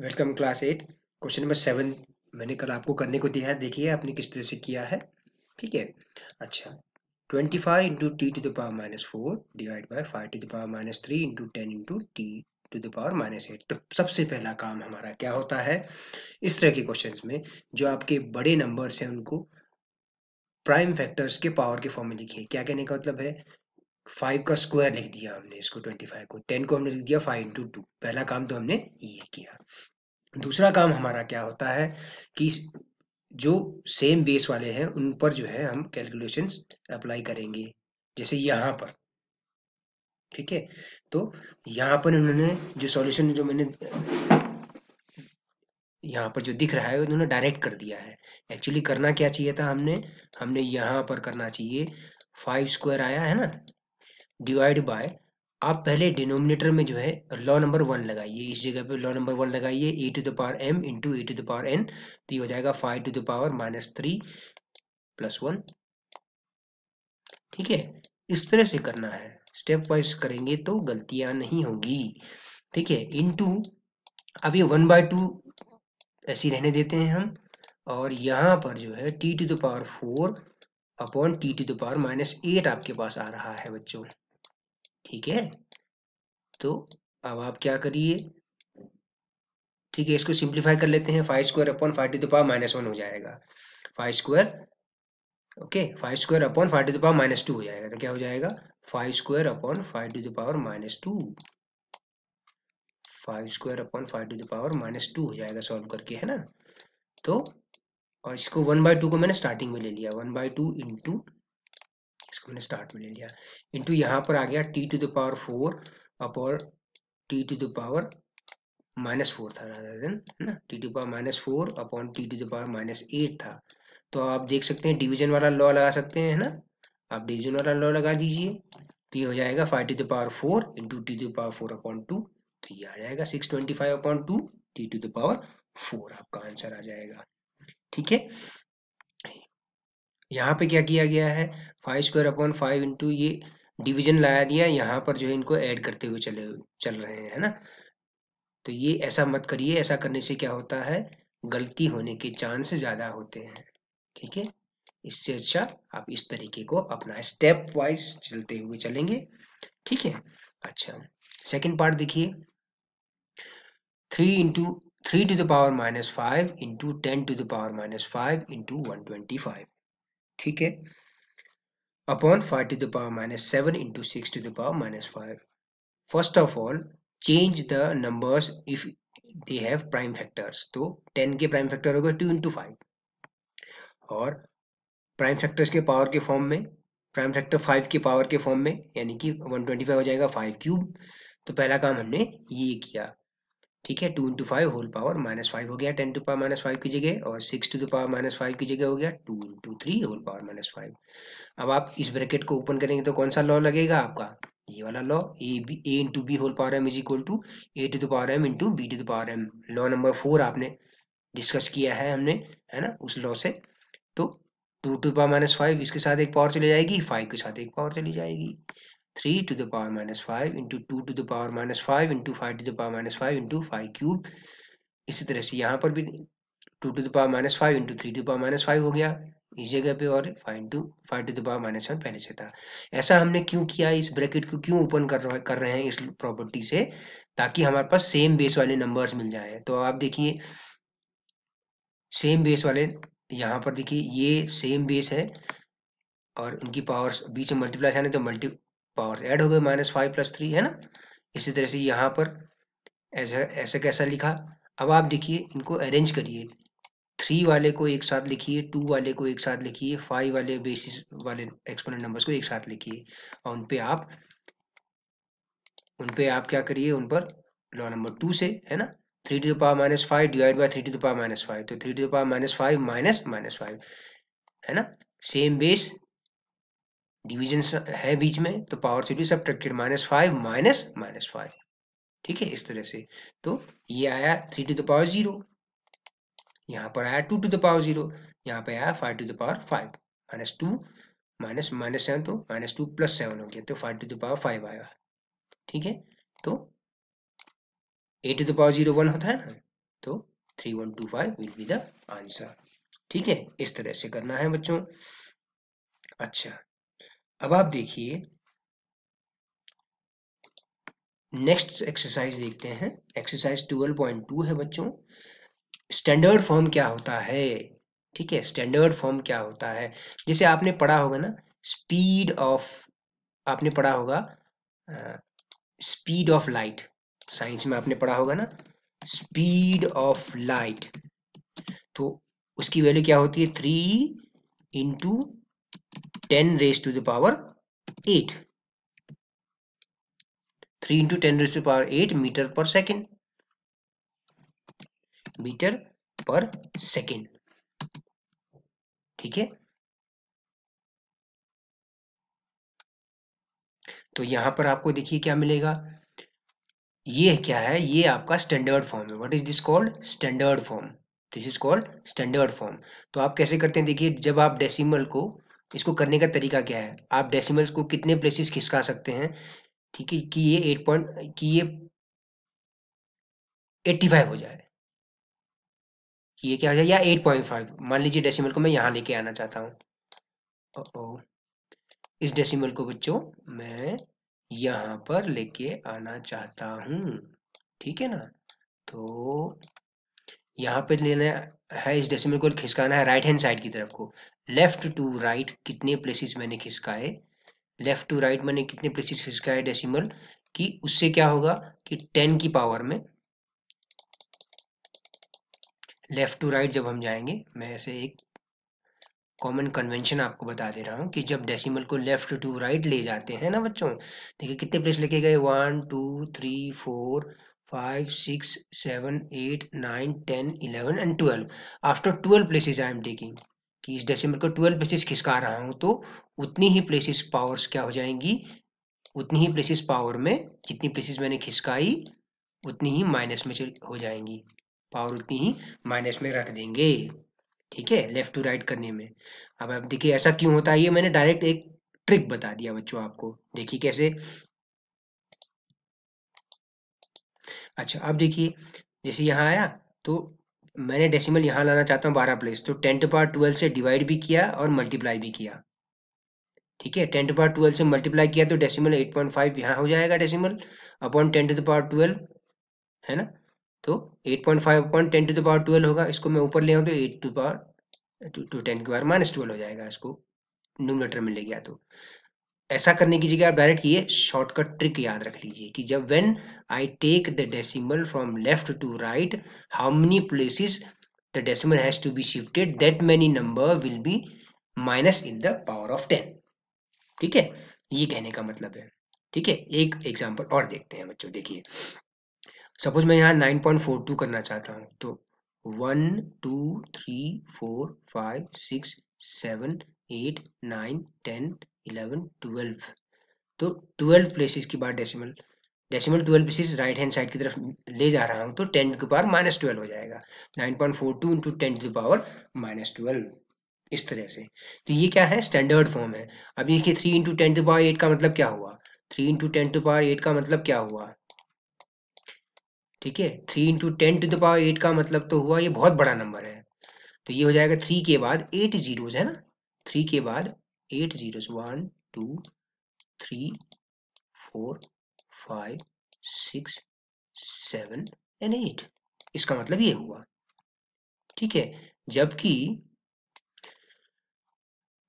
welcome class eight question number seven मैंने कल आपको करने को दिया है देखिए आपने किस तरह से किया है ठीक है अच्छा twenty five into T to the power minus four divide by five to the power minus three into ten into T to the power minus eight तो सबसे पहला काम हमारा क्या होता है इस तरह के क्वेश्चन में जो आपके बड़े नंबर्स हैं उनको प्राइम फैक्टर्स के पावर के फॉर्म में लिखिए क्या कहने का मतलब है फाइव का स्क्वायर लिख दिया हमने इसको ट्वेंटी फाइव को टेन को हमने लिख दिया फाइव इंटू टू पहला काम तो हमने ये किया दूसरा काम हमारा क्या होता है कि जो सेम बेस वाले हैं उन पर जो है हम कैलकुलेशन अप्लाई करेंगे जैसे यहाँ पर ठीक है तो यहाँ पर उन्होंने जो सॉल्यूशन जो मैंने यहाँ पर जो दिख रहा है उन्होंने डायरेक्ट कर दिया है एक्चुअली करना क्या चाहिए था हमने हमने यहाँ पर करना चाहिए फाइव स्क्वायर आया है ना डिवाइड बाय आप पहले डिनोमिनेटर में जो है लॉ नंबर वन लगाइए इस जगह पे लॉ नंबर वन लगाइए A to the power M into A to the power N तो ये हो जाएगा five to the power minus three plus one ठीक है इस तरह से करना है स्टेप वाइज करेंगे तो गलतियां नहीं होंगी ठीक है टू अब ये वन बाय टू ऐसी रहने देते हैं हम और यहाँ पर जो है T to the power four upon T to the power minus eight आपके पास आ रहा है बच्चों ठीक है तो अब आप क्या करिए ठीक है इसको सिंप्लीफाई कर लेते हैं five square upon five to the power minus one हो जाएगा five square okay five square upon five to the power minus two हो जाएगा तो क्या हो जाएगा five square upon five to the power minus two five square upon five to the power minus two हो जाएगा सॉल्व करके है ना तो और इसको वन बाय टू को मैंने स्टार्टिंग में ले लिया वन बाय टू इंटू इसको मैंने स्टार्ट में ले लिया इंटू यहाँ पर आ गया T to the power four upon T to the power minus four था देन है ना T to power minus four upon T to the power minus eight था तो आप देख सकते हैं डिवीजन वाला लॉ लगा सकते हैं ना आप डिवीजन वाला लॉ लगा दीजिए तो ये हो जाएगा five to the power four into T to the power four upon two तो ये आ जाएगा six twenty five upon two T to the power four आपका आंसर आ जाएगा ठीक है यहाँ पे क्या किया गया है five square upon five into ये डिवीजन लाया दिया यहाँ पर जो है इनको ऐड करते हुए चले चल रहे हैं है ना तो ये ऐसा मत करिए ऐसा करने से क्या होता है गलती होने के चांस ज़्यादा होते हैं ठीक है इससे अच्छा आप इस तरीके को अपना स्टेप वाइज चलते हुए चलेंगे ठीक है अच्छा सेकेंड पार्ट देखिए three into three to the power minus five into ten to the power minus five into one twenty five ठीक है upon five to the power minus seven into six to the power minus five first of all change the numbers if they have prime factors तो ten के prime factor हो गए two into five और prime factors के power के form में prime factor five के power के फॉर्म में यानी कि वन ट्वेंटी फाइव हो जाएगा फाइव क्यूब तो पहला काम हमने ये किया ठीक है two into five whole power minus five हो गया ten to power minus five की जगह और six to the power minus five की जगह हो गया two into three whole power minus five अब आप इस ब्रैकेट को ओपन करेंगे तो कौन सा लॉ लगेगा आपका ये वाला law A B A into B whole power M is equal to A to the power M into B to the power M law number four आपने डिस्कस किया है हमने है ना उस लॉ से तो two to power minus five इसके साथ एक पावर चली जाएगी फाइव के साथ एक पावर चली जाएगी 3 to the power minus 5 into two to the power minus five into five to the power minus five into five cube इसी तरह से यहाँ पर भी two to the power minus five into three to power minus five हो गया इस जगह पे और five into five to the power minus one पहले से था ऐसा हमने क्यों किया इस ब्रैकेट को क्यों ओपन कर कर रहे हैं इस प्रॉपर्टी से ताकि हमारे पास सेम बेस वाले नंबर्स मिल जाए तो आप देखिए सेम बेस वाले यहाँ पर देखिए ये सेम बेस है और उनकी पावर बीच में मल्टीप्लाई आने तो मल्टी पावर ऐड हो गए माइनस फाइव प्लस थ्री है ना इसी तरह से यहाँ पर ऐसा ऐसा कैसा लिखा अब आप देखिए इनको अरेंज करिए थ्री वाले को एक साथ लिखिए टू वाले को एक साथ लिखिए फाइव वाले बेसिस वाले एक्सपोनेंट नंबर्स को एक साथ लिखिए और उन पे आप उन पे आप क्या करिए उन पर लॉ नंबर टू से है ना three to the power minus five divide by three to the power minus five तो three to the power minus five minus minus five है ना सेम बेस डिवीजन है बीच में तो पावर से भी subtracted minus five minus minus five ठीक है इस तरह से तो ये आया three to the power zero यहाँ पर आया two to the power zero यहाँ पे आया five to the power five minus two minus minus seven तो माइनस टू प्लस सेवन हो गया तो five to the power five आएगा ठीक है तो A to the power zero one होता है ना तो three one two five will be the answer ठीक है इस तरह से करना है बच्चों अच्छा अब आप देखिए नेक्स्ट एक्सरसाइज देखते हैं एक्सरसाइज 12.2 है बच्चों स्टैंडर्ड फॉर्म क्या होता है ठीक है स्टैंडर्ड फॉर्म क्या होता है जैसे आपने पढ़ा होगा ना स्पीड ऑफ आपने पढ़ा होगा स्पीड ऑफ लाइट साइंस में आपने पढ़ा होगा ना स्पीड ऑफ लाइट तो उसकी वैल्यू क्या होती है three into 10 raised to the power 8 3 into 10 raised to the power 8 meter per second metre per second ठीक है तो यहां पर आपको देखिए क्या मिलेगा ये क्या है ये आपका स्टैंडर्ड फॉर्म है what is this called standard form this is called standard form तो आप कैसे करते हैं देखिए जब आप डेसिमल को इसको करने का तरीका क्या है आप डेसिमल्स को कितने प्लेसेस खिसका सकते हैं ठीक है कि ये एट पॉइंट कि ये एट्टी फाइव हो जाए कि ये क्या हो जाए या एट पॉइंट फाइव मान लीजिए डेसिमल को मैं यहाँ लेके आना चाहता हूँ इस डेसिमल को बच्चों मैं यहाँ पर लेके आना चाहता हूँ ठीक है ना तो यहाँ पे लेना है इस डेसिमल को खिसकाना है राइट हैंड साइड की तरफ को लेफ्ट टू राइट कितने प्लेसेस मैंने खिसकाए लेफ्ट टू राइट मैंने कितने प्लेसेस खिसकाए डेसिमल कि उससे क्या होगा कि टेन की पावर में लेफ्ट टू राइट जब हम जाएंगे मैं ऐसे एक कॉमन कन्वेंशन आपको बता दे रहा हूँ कि जब डेसिमल को लेफ्ट टू राइट ले जाते हैं ना बच्चों देखिए कितने प्लेस लेके गए one two three four 5 6 7 8 9 10 11 and 12 after 12 places I am taking कि इस डेसिमल को 12 प्लेसेस खिसका रहा हूं तो उतनी ही प्लेसेस पावर्स क्या हो जाएंगी उतनी ही प्लेसेस पावर में जितनी प्लेसेस मैंने खिसकाई उतनी ही माइनस में हो जाएंगी पावर उतनी ही माइनस में रख देंगे ठीक है लेफ्ट टू राइट करने में अब आप देखिए ऐसा क्यों होता है ये मैंने डायरेक्ट एक ट्रिक बता दिया बच्चों आपको देखिए कैसे अच्छा अब देखिए जैसे यहाँ आया तो मैंने डेसिमल यहाँ लाना चाहता हूँ बारह प्लेस तो टेंट पार ट्वेल्व से डिवाइड भी किया और मल्टीप्लाई भी किया ठीक है टेंट पार ट्वेल्व से मल्टीप्लाई किया तो डेसिमल एट पॉइंट फाइव यहाँ हो जाएगा decimal upon ten the twelve है ना तो eight point five upon ten to the twelve होगा इसको मैं ऊपर ले आऊँ तो eight to power two ten के बार माइनस ट्वेल्व हो जाएगा इसको न्यूमिनेटर में ले गया तो ऐसा करने की जगह आप डायरेक्ट ये शॉर्टकट ट्रिक याद रख लीजिए कि जब when I take the decimal from left to right how many places the decimal has to be shifted that many number will be minus in the power of ten ठीक है ये कहने का मतलब है ठीक है एक एग्जाम्पल और देखते हैं बच्चों देखिए सपोज मैं यहाँ नाइन पॉइंट फोर टू करना चाहता हूँ तो one two three four five six seven eight nine ten eleven twelve तो ट्वेल्व प्लेसेस के बाद decimal decimal twelve places right hand side की तरफ ले जा रहा हूँ तो ten to power minus twelve हो जाएगा nine point four two into ten to power minus twelve इस तरह से तो ये क्या है स्टैंडर्ड फॉर्म है अब ये three into ten to power eight का मतलब क्या हुआ three into ten to power eight का मतलब क्या हुआ ठीक है three into ten to power eight का मतलब तो हुआ ये बहुत बड़ा नंबर है तो ये हो जाएगा थ्री के बाद एट जीरोज है ना थ्री के बाद eight zeros one two three four five six seven and eight इसका मतलब ये हुआ ठीक है जबकि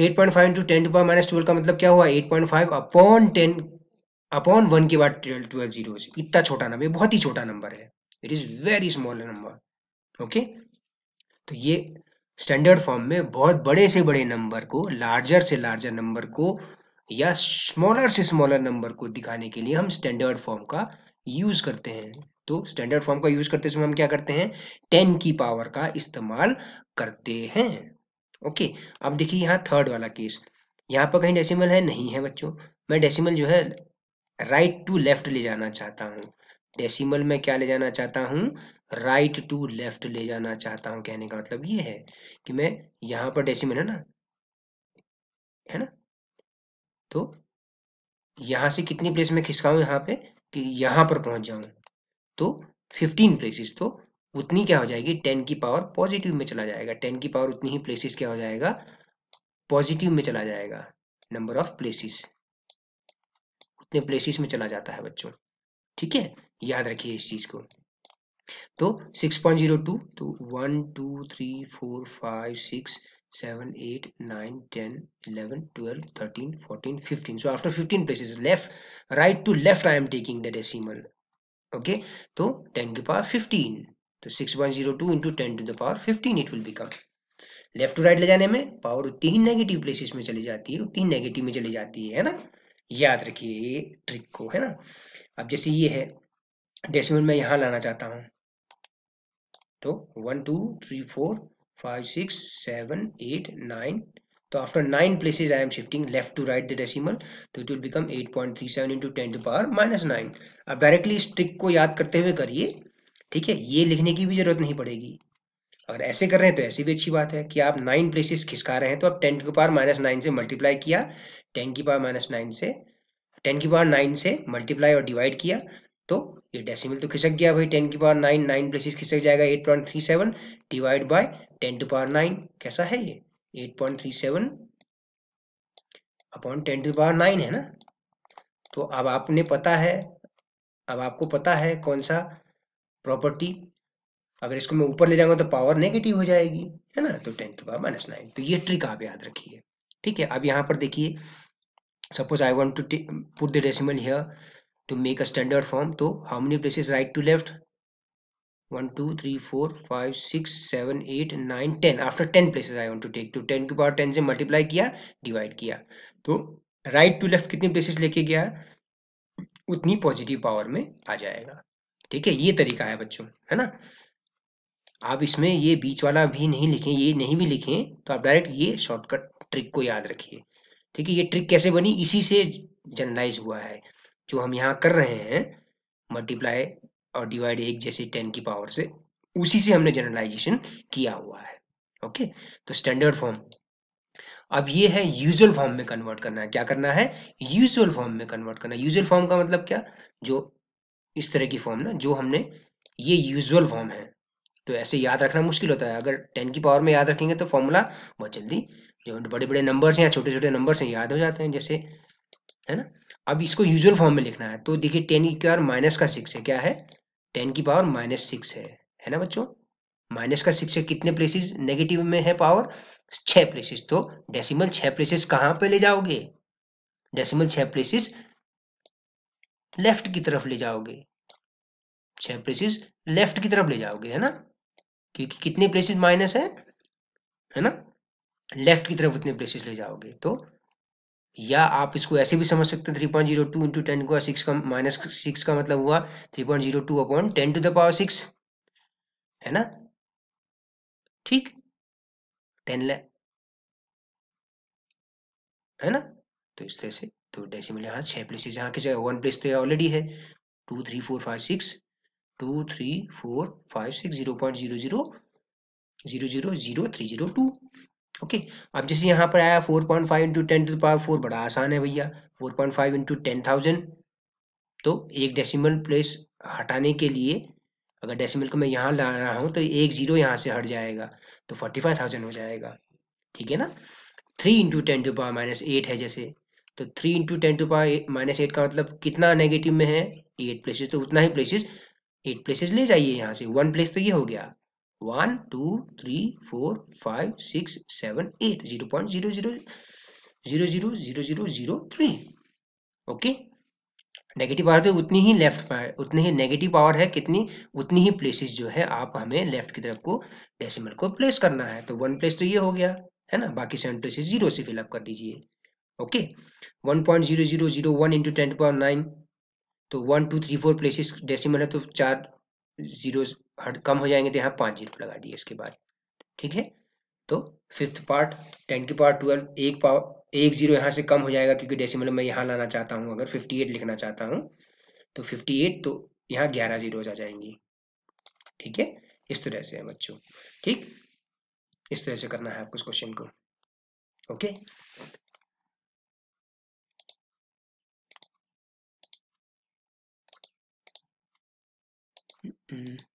8.5 point five into ten to power minus twelve का मतलब क्या हुआ 8.5 point five upon ten upon one के बाद ट्वेल्व ट्वेल्व जीरो इतना छोटा नंबर बहुत ही छोटा नंबर है it is very small number okay तो ये स्टैंडर्ड फॉर्म में बहुत बड़े से बड़े नंबर को लार्जर से लार्जर नंबर को या स्मॉलर से स्मॉलर नंबर को दिखाने के लिए हम स्टैंडर्ड फॉर्म का यूज करते हैं तो स्टैंडर्ड फॉर्म का यूज करते समय हम क्या करते हैं टेन की पावर का इस्तेमाल करते हैं ओके अब देखिए यहाँ थर्ड वाला केस यहाँ पर कहीं डेसिमल है नहीं है बच्चों मैं डेसिमल जो है राइट टू लेफ्ट ले जाना चाहता हूँ डेसिमल में क्या ले जाना चाहता हूँ राइट टू लेफ्ट ले जाना चाहता हूँ कहने का मतलब ये है कि मैं यहां पर डेसिमल है ना है ना तो यहां से कितनी प्लेस में खिसकाऊ यहां पे कि यहां पर पहुंच जाऊं तो फिफ्टीन प्लेसेस तो उतनी क्या हो जाएगी टेन की पावर पॉजिटिव में चला जाएगा टेन की पावर उतनी ही प्लेसेस क्या हो जाएगा पॉजिटिव में चला जाएगा नंबर ऑफ प्लेसेस उतने प्लेसेस में चला जाता है बच्चों ठीक है याद रखिए इस चीज़ को तो 6.02 तो 1 2 3 4 5 6 7 8 9 10 11 12 13 14 15 so after 15 places left right to left i am taking the decimal okay so तो 10 to the power 15 तो 6.02 into ten to the power 15 it will become left to right ले जाने में पावर उतनी ही नेगेटिव प्लेसेस में चली जाती है उतनी नेगेटिव में चली जाती है है ना याद रखिए ये ट्रिक को है ना अब जैसे ये है डेसिमल मैं यहाँ लाना चाहता हूँ तो one two three four five six seven eight nine तो after nine places I am shifting left to right the decimal तो it will become eight point three seven into ten to power minus nine अब directly इस trick को याद करते हुए करिए ठीक है ये लिखने की भी जरूरत नहीं पड़ेगी अगर ऐसे कर रहे हैं तो ऐसी भी अच्छी बात है कि आप नाइन प्लेसेस खिसका रहे हैं तो आप टेन की पावर माइनस नाइन से मल्टीप्लाई किया टेन की पावर माइनस नाइन से टेन की पावर नाइन से मल्टीप्लाई और डिवाइड किया तो ये डेसिमल तो खिसक गया भाई टेन की पावर नाइन नाइन प्लेसिस खिसक जाएगा eight point three seven divide by ten to power nine कैसा है ये eight point three seven upon ten to power nine है ना तो अब आपने पता है अब आपको पता है कौन सा प्रॉपर्टी अगर इसको मैं ऊपर ले जाऊंगा तो पावर नेगेटिव हो जाएगी है ना तो ten to power minus nine तो ये ट्रिक आप याद रखिए ठीक है अब यहाँ पर देखिए suppose I want to put the decimal here to make a standard form so तो how many places right to left 1 2 3 4 5 6 7 8 9 10 after 10 places i want to take to 10 के पावर 10 से मल्टीप्लाई किया डिवाइड किया तो राइट टू लेफ्ट कितने places लेके गया उतनी पॉजिटिव पावर में आ जाएगा ठीक है ये तरीका है बच्चों है ना आप इसमें ये बीच वाला भी नहीं लिखें ये नहीं भी लिखें तो आप डायरेक्ट ये शॉर्टकट ट्रिक को याद रखिए ठीक है ये ट्रिक कैसे बनी इसी से जनरलाइज हुआ है जो हम यहाँ कर रहे हैं मल्टीप्लाई और डिवाइड एक जैसे टेन की पावर से उसी से हमने जनरलाइजेशन किया हुआ है ओके तो स्टैंडर्ड फॉर्म अब ये है यूजुअल फॉर्म में कन्वर्ट करना है क्या करना है यूजुअल फॉर्म में कन्वर्ट करना यूजुअल फॉर्म का मतलब क्या जो इस तरह की फॉर्म ना जो हमने ये यूजुअल फॉर्म है तो ऐसे याद रखना मुश्किल होता है अगर टेन की पावर में याद रखेंगे तो फॉर्मूला बहुत जल्दी जो बड़े बड़े नंबर्स हैं या छोटे छोटे नंबर्स हैं याद हो जाते हैं जैसे है ना अब इसको यूजुअल फॉर्म में लिखना है तो देखिए टेन की पावर माइनस का सिक्स है क्या है टेन की पावर माइनस सिक्स है है ना बच्चों माइनस का सिक्स है कितने प्लेसेस नेगेटिव में है पावर छह प्लेसेस तो डेसिमल छह प्लेसेस कहां पे ले जाओगे डेसिमल छह प्लेसेस लेफ्ट की तरफ ले जाओगे छह प्लेसेस लेफ्ट की तरफ ले जाओगे है ना क्योंकि कितने प्लेसेस माइनस है है ना लेफ्ट की तरफ उतने प्लेसेस ले जाओगे तो या आप इसको ऐसे भी समझ सकते हैं three point zero two into ten को सिक्स का माइनस सिक्स का मतलब हुआ three point zero two upon ten to the power six है ना ठीक टेन ले है ना तो इस तरह से तो डेसिमल यहाँ छह प्लेसेस यहाँ की जगह वन प्लेस तो ऑलरेडी है two three four five six two three four five six zero point zero zero zero zero zero three zero two okay अब जैसे यहाँ पर आया four point five into ten to power four बड़ा आसान है भैया four point five into ten thousand तो एक डेसिमल प्लेस हटाने के लिए अगर डेसिमल को मैं यहाँ ला रहा हूँ तो एक जीरो यहाँ से हट जाएगा तो फोर्टी फाइव थाउजेंड हो जाएगा ठीक है ना three into ten to power minus eight है जैसे तो three into ten to power minus eight का मतलब कितना नेगेटिव में है एट प्लेसेज तो उतना ही प्लेसेज एट प्लेसेज ले जाइए यहाँ से वन प्लेस तो ये हो गया one two three four five six seven eight zero point zero zero zero zero zero zero zero three okay negative power तो उतनी ही लेफ्ट उतनी ही नेगेटिव पावर है कितनी उतनी ही प्लेसेस जो है आप हमें लेफ्ट की तरफ को डेसिमल को प्लेस करना है तो वन प्लेस तो ये हो गया है ना बाकी सेवन प्लेसेस जीरो से फिलअप कर दीजिए okay one point zero zero zero one into ten power nine तो one two three four places decimal है तो चार जीरो हट कम हो जाएंगे तो यहाँ पांच जीरो लगा दिए इसके बाद ठीक है तो फिफ्थ पार्ट टेन की पार्ट ट्वेल्व एक पावर एक जीरो यहाँ से कम हो जाएगा क्योंकि डेसिमल मैं यहाँ लाना चाहता हूँ अगर फिफ्टी एट लिखना चाहता हूँ तो फिफ्टी एट तो यहाँ ग्यारह जीरो आ जाएंगी ठीक है इस तरह से है बच्चों ठीक इस तरह से करना है आपको इस क्वेश्चन को ओके mm hmm